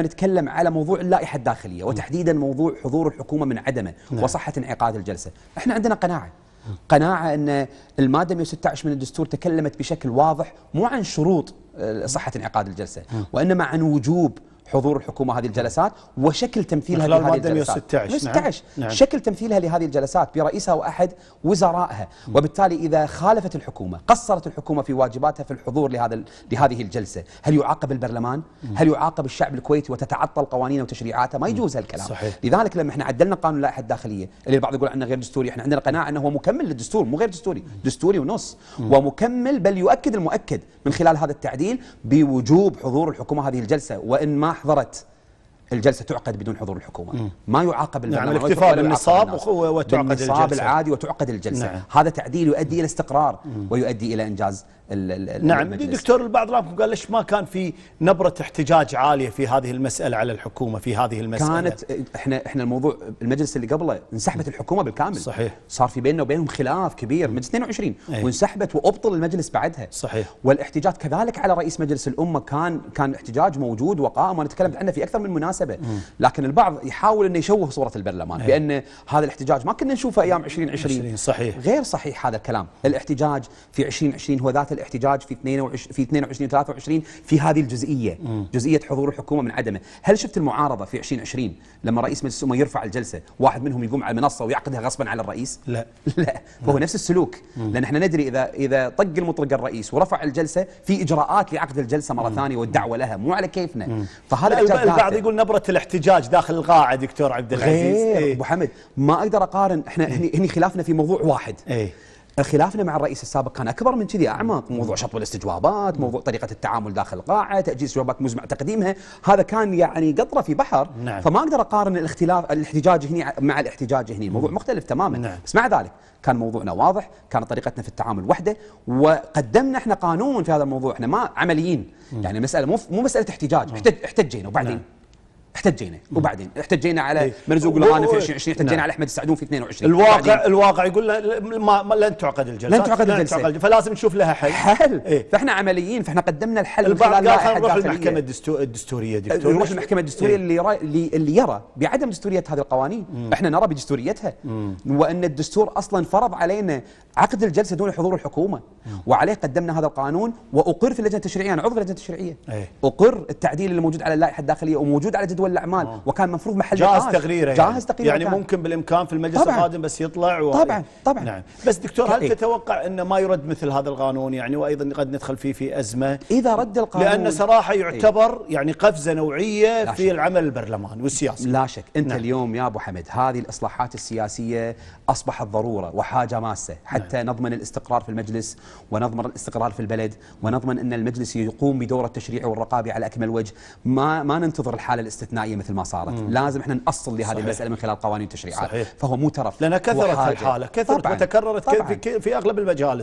نتكلم على موضوع اللائحة الداخلية وتحديدا موضوع حضور الحكومة من عدمه نعم. وصحة انعقاد الجلسة احنا عندنا قناعة قناعة أن المادة 116 من الدستور تكلمت بشكل واضح مو عن شروط آه، صحة انعقاد الجلسة نعم. وإنما عن وجوب حضور الحكومة هذه الجلسات وشكل تمثيلها لهذه الجلسات 116 116 نعم،, نعم. شكل تمثيلها لهذه الجلسات برئيسها وأحد وزرائها وبالتالي إذا خالفت الحكومة قصرت الحكومة في واجباتها في الحضور لهذا لهذه الجلسة هل يعاقب البرلمان هل يعاقب الشعب الكويتي وتتعطل قوانينه وتشريعاته ما يجوز هالكلام صحيح. لذلك لما احنا عدلنا قانون اللائحة الداخلية اللي البعض يقول عنه غير دستوري احنا عندنا قناعة أنه هو مكمل للدستور مو غير دستوري دستوري ونص ومكمل بل يؤكد المؤكد من خلال هذا التعديل بوجوب حضور الحكومة هذه الجلسة وإن ما حضرت الجلسه تعقد بدون حضور الحكومه مم. ما يعاقب يعني نعم، الاكتفاء بالنصاب وتعقد الجلسه العادي وتعقد الجلسه نعم. هذا تعديل يؤدي الى استقرار ويؤدي الى انجاز نعم المجلس. دكتور البعض رافق قال ليش ما كان في نبره احتجاج عاليه في هذه المساله على الحكومه في هذه المساله كانت احنا احنا الموضوع المجلس اللي قبله انسحبت الحكومه بالكامل صحيح صار في بيننا وبينهم خلاف كبير من 22 أيه. وانسحبت وابطل المجلس بعدها صحيح والاحتجاج كذلك على رئيس مجلس الامه كان كان احتجاج موجود وقائم وانا تكلمت عنه في اكثر من مناسبه لكن البعض يحاول انه يشوه صوره البرلمان أيه. بان هذا الاحتجاج ما كنا نشوفه ايام 2020 صحيح غير صحيح هذا الكلام الاحتجاج في 2020 هو ذات الاحتجاج في 22 في 22 23 في هذه الجزئيه مم. جزئيه حضور الحكومه من عدمه هل شفت المعارضه في 2020 لما رئيس مجلس الامه يرفع الجلسه واحد منهم يقوم على المنصه ويعقدها غصبا على الرئيس لا لا هو نفس السلوك مم. لان احنا ندري اذا اذا طق المطرق الرئيس ورفع الجلسه في اجراءات لعقد الجلسه مره ثانيه والدعوه لها مو على كيفنا مم. فهذا البعض يقول نبره الاحتجاج داخل القاعه دكتور عبد العزيز إيه. ابو حمد ما اقدر اقارن احنا هني خلافنا في موضوع واحد إيه؟ خلافنا مع الرئيس السابق كان اكبر من كذي اعمق، موضوع شطب الاستجوابات، موضوع طريقه التعامل داخل القاعه، تاجيل استجوابات مزمع تقديمها، هذا كان يعني قطره في بحر نعم. فما اقدر اقارن الاختلاف الاحتجاج هنا مع الاحتجاج هنا، الموضوع مختلف تماما، نعم. بس مع ذلك كان موضوعنا واضح، كانت طريقتنا في التعامل وحده، وقدمنا احنا قانون في هذا الموضوع، احنا ما عمليين، يعني المساله مو مو مساله احتجاج، نعم. احتجينا وبعدين نعم. احتجينا وبعدين احتجينا على إيه. مرزوق الغانم في 2020 احتجينا نعم. على احمد السعدون في 22 الواقع الواقع يقول ما, ما لن تعقد الجلسه لن تعقد الجلسه فلازم نشوف لها حل حل إيه؟ فاحنا عمليين فاحنا قدمنا الحل البعض قال نروح المحكمه الدستوريه أه، دكتور نروح المحكمه الدستوريه إيه. اللي, اللي اللي يرى بعدم دستوريه هذه القوانين مم. احنا نرى بدستوريتها مم. وان الدستور اصلا فرض علينا عقد الجلسه دون حضور الحكومه وعليه قدمنا هذا القانون واقر في اللجنه التشريعيه انا عضو في اللجنه التشريعيه إيه. اقر التعديل اللي موجود على اللائحه الداخليه وموجود على جدول سوى الاعمال آه. وكان مفروض محل جاهز تقريره يعني. جاهز تقريره يعني كان. ممكن بالامكان في المجلس القادم بس يطلع و... طبعا طبعا نعم بس دكتور هل تتوقع انه ما يرد مثل هذا القانون يعني وايضا قد ندخل فيه في ازمه اذا رد القانون لان صراحه إيه. يعتبر إيه؟ يعني قفزه نوعيه في شك. العمل البرلماني والسياسي لا شك انت نعم. اليوم يا ابو حمد هذه الاصلاحات السياسيه اصبحت ضروره وحاجه ماسه نعم. حتى نعم. نضمن الاستقرار في المجلس ونضمن الاستقرار في البلد ونضمن ان المجلس يقوم بدوره التشريع والرقابه على اكمل وجه ما ما ننتظر الحاله الاستثنائيه استثنائيه مثل ما صارت مم. لازم احنا نأصل لهذه صحيح. المساله من خلال قوانين التشريعات، صحيح. فهو مو ترف لان كثرت الحاله كثرت وتكررت في اغلب المجالس